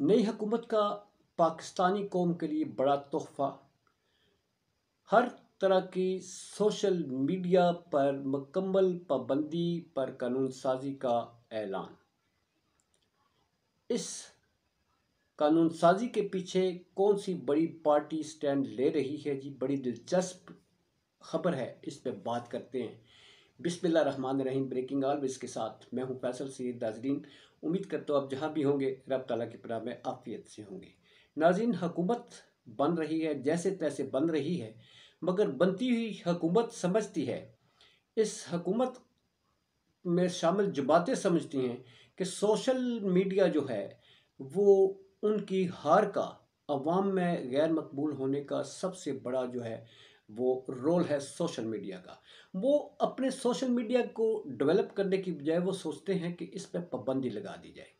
नई हुकूमत का पाकिस्तानी कौम के लिए बड़ा तोहफा हर तरह की सोशल मीडिया पर मकम्मल पाबंदी पर कानून साजी का ऐलान इस कानून साजी के पीछे कौन सी बड़ी पार्टी स्टैंड ले रही है जी बड़ी दिलचस्प खबर है इस पर बात करते हैं बिस्मिल्लाह रहमान रहीम ब्रेकिंग ऑल के साथ मैं हूं फैसल सैद नाजरीन उम्मीद करता हूँ आप जहाँ भी होंगे रब तला की पनाह में आफियत से होंगे नाजिन हकूमत बन रही है जैसे तैसे बन रही है मगर बनती हुई हकूमत समझती है इस हकूमत में शामिल जबातें समझती हैं कि सोशल मीडिया जो है वो उनकी हार का अवाम में गैर मकबूल होने का सबसे बड़ा जो है वो रोल है सोशल मीडिया का वो अपने सोशल मीडिया को डेवलप करने की बजाय वो सोचते हैं कि इस पर पाबंदी लगा दी जाए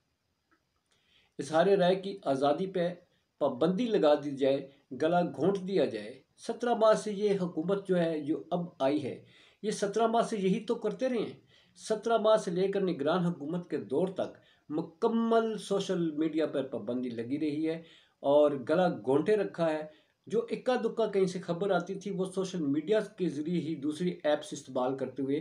इजहार राय की आज़ादी पर पाबंदी लगा दी जाए गला घोंट दिया जाए सत्रह माह से ये हुकूमत जो है जो अब आई है ये सत्रह माह से यही तो करते रहे हैं सत्रह माह से लेकर निगरान हुकूमत के दौर तक मुकम्मल सोशल मीडिया पर पाबंदी लगी रही है और गला घोंटे रखा है जो इक्का दुक्का कहीं से खबर आती थी वो सोशल मीडिया के ज़रिए ही दूसरी ऐप्स इस्तेमाल करते हुए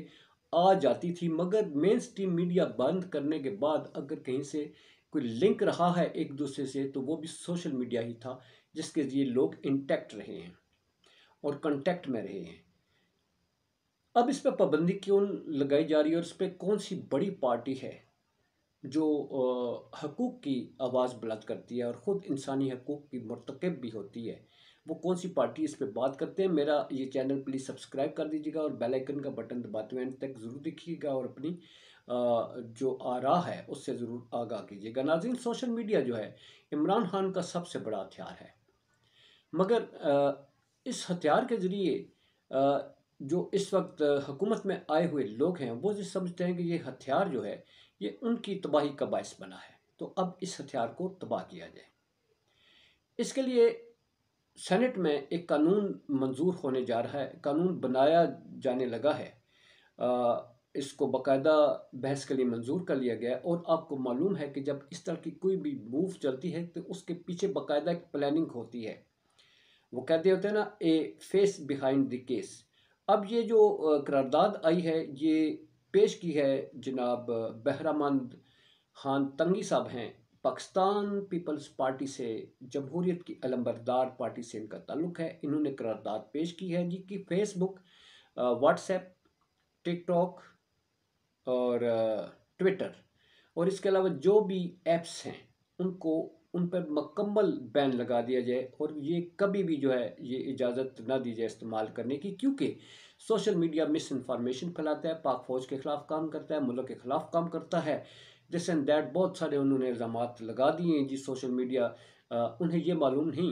आ जाती थी मगर मेन स्ट्रीम मीडिया बंद करने के बाद अगर कहीं से कोई लिंक रहा है एक दूसरे से तो वो भी सोशल मीडिया ही था जिसके ज़रिए लोग इंटैक्ट रहे हैं और कंटेक्ट में रहे हैं अब इस पर पाबंदी क्यों लगाई जा रही है और इस पर कौन सी बड़ी पार्टी है जो हकूक़ की आवाज़ बुलंद करती है और ख़ुद इंसानी हकूक़ की मरतकब भी होती है वो कौन सी पार्टी इस पर बात करते हैं मेरा ये चैनल प्लीज़ सब्सक्राइब कर दीजिएगा और बेल आइकन का बटन दबाते हुए तक ज़रूर देखिएगा और अपनी जो आरा है उससे ज़रूर आगाह कीजिएगा नाजिन सोशल मीडिया जो है इमरान खान का सबसे बड़ा हथियार है मगर इस हथियार के ज़रिए जो इस वक्त हुकूमत में आए हुए लोग हैं वो ये समझते हैं कि ये हथियार जो है ये उनकी तबाही का बायस बना है तो अब इस हथियार को तबाह किया जाए इसके लिए सेनेट में एक कानून मंजूर होने जा रहा है कानून बनाया जाने लगा है आ, इसको बाकायदा बहस के लिए मंजूर कर लिया गया और आपको मालूम है कि जब इस तरह की कोई भी मूव चलती है तो उसके पीछे बाकायदा एक प्लानिंग होती है वो कहते होते हैं ना a face behind the case अब ये जो करारदाद आई है ये पेश की है जनाब बहरामंद खान तंगी साहब हैं पाकिस्तान पीपल्स पार्टी से जमहूरीत की अलम्बरदार पार्टी से इनका ताल्लुक है इन्होंने करारदाद पेश की है जी कि फेसबुक व्हाट्सएप टिकटॉक और ट्विटर और इसके अलावा जो भी ऐप्स हैं उनको उन पर मकम्मल बैन लगा दिया जाए और ये कभी भी जो है ये इजाज़त ना दी जाए इस्तेमाल करने की क्योंकि सोशल मीडिया मिस इन्फॉर्मेशन फैलाता है पाक फ़ौज के ख़िलाफ़ काम करता है मुल्क के ख़िलाफ़ काम करता है दिस एंड दैट बहुत सारे उन्होंने इल्ज़ाम लगा दिए हैं जी सोशल मीडिया आ, उन्हें ये मालूम नहीं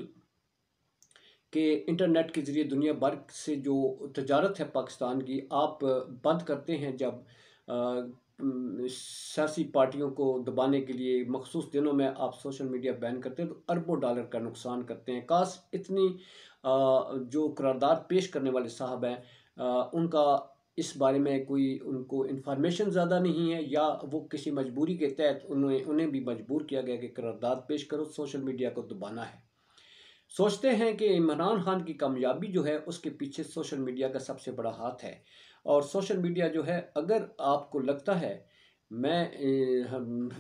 कि इंटरनेट के ज़रिए दुनिया भर से जो तजारत है पाकिस्तान की आप बंद करते हैं जब सियासी पार्टियों को दबाने के लिए मखसूस दिनों में आप सोशल मीडिया बैन करते हैं तो अरबों डॉलर का नुकसान करते हैं काश इतनी आ, जो करारदाद पेश करने वाले साहब हैं उनका इस बारे में कोई उनको इन्फॉर्मेशन ज़्यादा नहीं है या वो किसी मजबूरी के तहत उन्हें उन्हें भी मजबूर किया गया कि करारदाद पेश करो सोशल मीडिया को दबाना है सोचते हैं कि इमरान खान की कामयाबी जो है उसके पीछे सोशल मीडिया का सबसे बड़ा हाथ है और सोशल मीडिया जो है अगर आपको लगता है मैं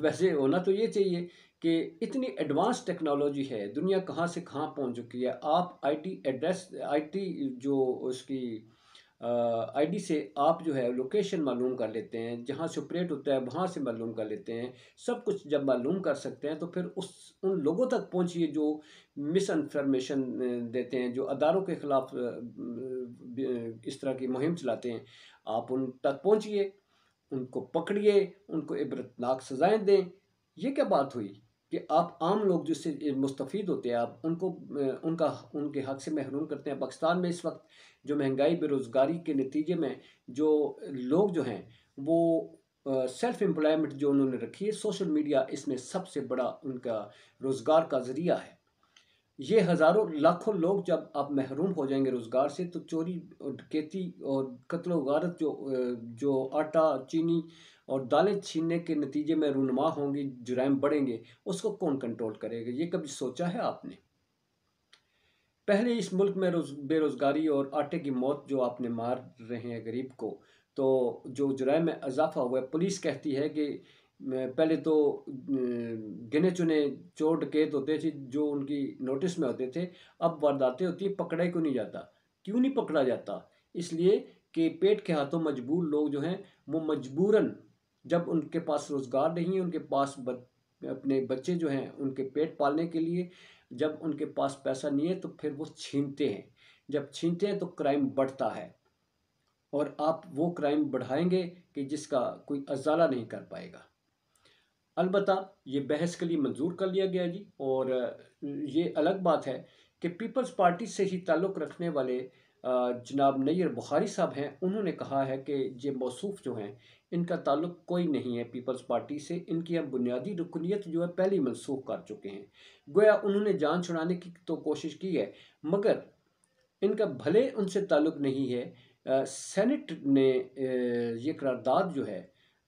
वैसे होना तो ये चाहिए कि इतनी एडवांस टेक्नोलॉजी है दुनिया कहाँ से कहाँ पहुँच चुकी है आप आईटी एड्रेस आईटी जो उसकी आईडी से आप जो है लोकेशन मालूम कर लेते हैं जहाँ से ऑपरेट होता है वहाँ से मालूम कर लेते हैं सब कुछ जब मालूम कर सकते हैं तो फिर उस उन लोगों तक पहुँचिए जो मिस इन्फॉर्मेशन देते हैं जो अदारों के ख़िलाफ़ इस तरह की मुहिम चलाते हैं आप उन तक पहुँचिए उनको पकड़िए उनको इबरतनाक सज़ाएँ दें ये क्या बात हुई कि आप आम लोग जिससे मुस्तफ़ होते हैं आप उनको उनका उनके हक से महरूम करते हैं पाकिस्तान में इस वक्त जो महंगाई बेरोज़गारी के नतीजे में जो लोग जो हैं वो सेल्फ एम्प्लॉयमेंट जो उन्होंने रखी है सोशल मीडिया इसमें सबसे बड़ा उनका रोज़गार का ज़रिया है ये हज़ारों लाखों लोग जब आप महरूम हो जाएंगे रोज़गार से तो चोरी और डकैती और कत्ल वारत जो जो आटा चीनी और दालें छीनने के नतीजे में रूनमा होंगी जुराम बढ़ेंगे उसको कौन कंट्रोल करेगा ये कभी सोचा है आपने पहले इस मुल्क में रोज बेरोज़गारी और आटे की मौत जो आपने मार रहे हैं गरीब को तो जो जुराम में इजाफा हुआ है पुलिस कहती है कि पहले तो गिने चुने चोट डकैत तो होते थे जो उनकी नोटिस में होते थे अब वारदातें होती है पकड़ा ही क्यों नहीं जाता क्यों नहीं पकड़ा जाता इसलिए कि पेट के हाथों मजबूर लोग जो हैं वो मजबूरन जब उनके पास रोज़गार नहीं है उनके पास ब, अपने बच्चे जो हैं उनके पेट पालने के लिए जब उनके पास पैसा नहीं है तो फिर वो छीनते हैं जब छीनते हैं तो क्राइम बढ़ता है और आप वो क्राइम बढ़ाएंगे कि जिसका कोई अजाला नहीं कर पाएगा अलबत् ये बहस के लिए मंजूर कर लिया गया जी और ये अलग बात है कि पीपल्स पार्टी से ही ताल्लुक़ रखने वाले जनाब नैर बुखारी साहब हैं उन्होंने कहा है कि ये मौसू जो हैं इनका ताल्लुक कोई नहीं है पीपल्स पार्टी से इनकी हम बुनियादी रुकनीत जो है पहले मनसूख कर चुके हैं गोया उन्होंने जान छुड़ाने की तो कोशिश की है मगर इनका भले उनसे ताल्लुक़ नहीं है सेनेट ने ये करारदाद जो है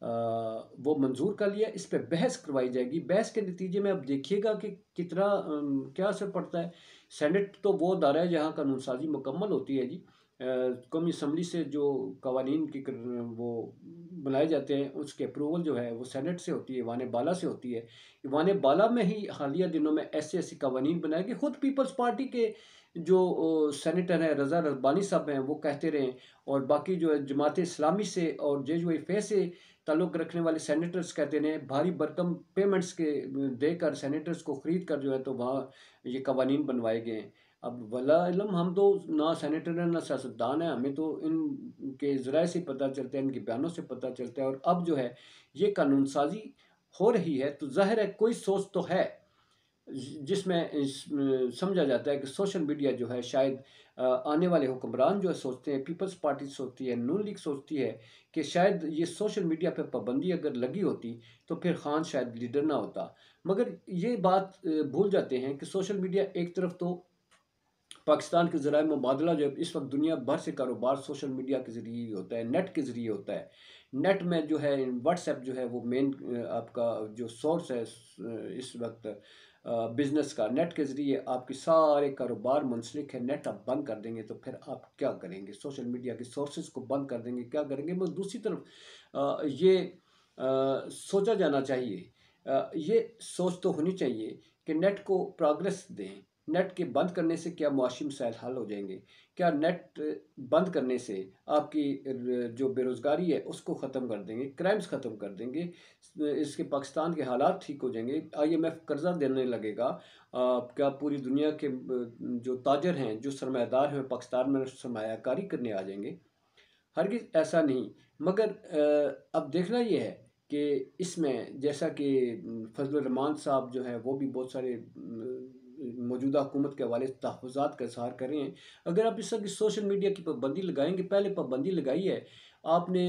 वो मंजूर कर लिया इस पर बहस करवाई जाएगी बहस के नतीजे में अब देखिएगा कि कितना क्या असर पड़ता है सेनेट तो वो अदारा है जहाँ कानून साजी मुकम्मल होती है जी कौमी असम्बली से जो कवानीन की वो बनाए जाते हैं उसके अप्रूवल जो है वो सेनेट से होती है वान बाला से होती है वान बाला में ही हालिया दिनों में ऐसे ऐसे कवानीन बनाए गए ख़ुद पीपल्स पार्टी के जो सेनेटर हैं रज़ा रबानी साहब हैं वो कहते रहें और बाकी जो है जमात इस्लामी से और जे जो फे से ताल्लुक रखने वाले सेनेटर्स कहते हैं भारी बरकम पेमेंट्स के देकर सेनेटर्स को ख़रीद कर जो है तो वहाँ ये कवानीन बनवाए गए हैं अब वलाम हम तो ना सैनिटर हैं ना सियासतदान हैं हमें तो इनके जराए ज़रा से पता चलता है इनके बयानों से पता चलता है और अब जो है ये कानून साजी हो रही है तो ज़ाहिर है कोई सोच तो है जिसमें समझा जाता है कि सोशल मीडिया जो है शायद आने वाले हुक्मरान जो है सोचते हैं पीपल्स पार्टी सोचती है नून लीग सोचती है कि शायद ये सोशल मीडिया पर पाबंदी अगर लगी होती तो फिर खान शायद लीडर ना होता मगर ये बात भूल जाते हैं कि सोशल मीडिया एक तरफ तो पाकिस्तान के ज़रा मुबादला जो है इस वक्त दुनिया भर से कारोबार सोशल मीडिया के ज़रिए ही होता है नेट के ज़रिए होता है नेट में जो है व्हाट्सएप जो है वो मेन आपका जो सोर्स है इस वक्त बिज़नेस का नेट के ज़रिए आपके सारे कारोबार मुंसलिक है नेट आप बंद कर देंगे तो फिर आप क्या करेंगे सोशल मीडिया के सोर्सेज को बंद कर देंगे क्या करेंगे मगर दूसरी तरफ ये सोचा जाना चाहिए ये सोच तो होनी चाहिए कि नेट को प्रोग्रेस दें नेट के बंद करने से क्या मुआशी मसाइल हल हो जाएंगे क्या नेट बंद करने से आपकी जो बेरोज़गारी है उसको ख़त्म कर देंगे क्राइम्स ख़त्म कर देंगे इसके पाकिस्तान के हालात ठीक हो जाएंगे आईएमएफ कर्ज़ा देने लगेगा क्या पूरी दुनिया के जो ताजर हैं जो सरमादार हैं पाकिस्तान में सरमाकारी करने आ जाएंगे हरगिज़ ऐसा नहीं मगर अब देखना यह है कि इसमें जैसा कि फजल रमान साहब जो हैं वो भी बहुत सारे मौजूदा हुकूमत के हवाले से तहफ़ात का इजहार कर रहे हैं अगर आप इस वक्त सोशल मीडिया की पाबंदी लगाएंगे पहले पाबंदी लगाई है आपने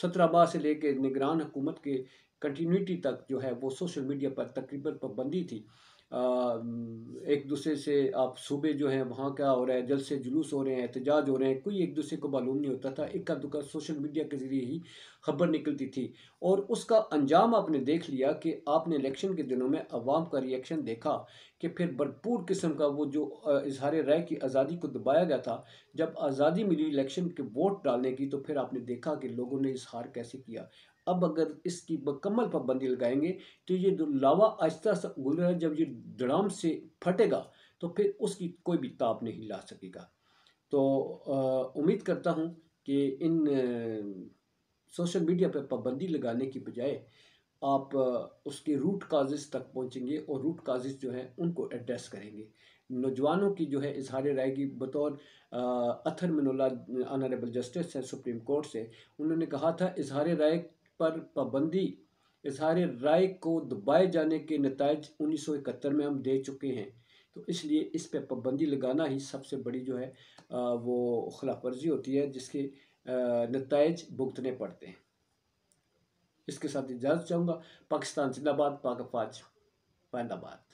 सत्रह से लेकर निगरान हुकूमत के कंटिन्यूटी तक जो है वो सोशल मीडिया पर तकरीबन पाबंदी थी एक दूसरे से आप सूबे जो हैं वहाँ क्या हो रहा है जलसे जुलूस हो रहे हैं एहतजाज हो रहे हैं कोई एक दूसरे को मालूम नहीं होता था इक्का दुक्का सोशल मीडिया के ज़रिए ही खबर निकलती थी और उसका अंजाम आपने देख लिया कि आपने इलेक्शन के दिनों में अवाम का रिएक्शन देखा कि फिर भरपूर किस्म का वो जो इजहार राय की आज़ादी को दबाया गया था जब आज़ादी मिली इलेक्शन के वोट डालने की तो फिर आपने देखा कि लोगों ने इजहार कैसे किया अब अगर इसकी मुकम्मल पाबंदी लगाएंगे तो ये लावा आहिस्ता सा गुल रहा है जब ये ड्राम से फटेगा तो फिर उसकी कोई भी ताप नहीं ला सकेगा तो उम्मीद करता हूँ कि इन सोशल मीडिया पर पाबंदी लगाने की बजाय आप उसके रूट काजेज तक पहुँचेंगे और रूट काजेज जो हैं उनको एड्रेस करेंगे नौजवानों की जो है इजहार राय की बतौर अथर मिनोला ऑनरेबल जस्टिस हैं सुप्रीम कोर्ट से उन्होंने कहा था इजहार राय पर पाबंदी इजहार राय को दबाए जाने के नतज 1971 में हम दे चुके हैं तो इसलिए इस पर पाबंदी लगाना ही सबसे बड़ी जो है वो खिलाफ वर्जी होती है जिसके नतज भुगतने पड़ते हैं इसके साथ इजाज़त चाहूँगा पाकिस्तान जिंदाबाद पाक फाज फैंदाबाद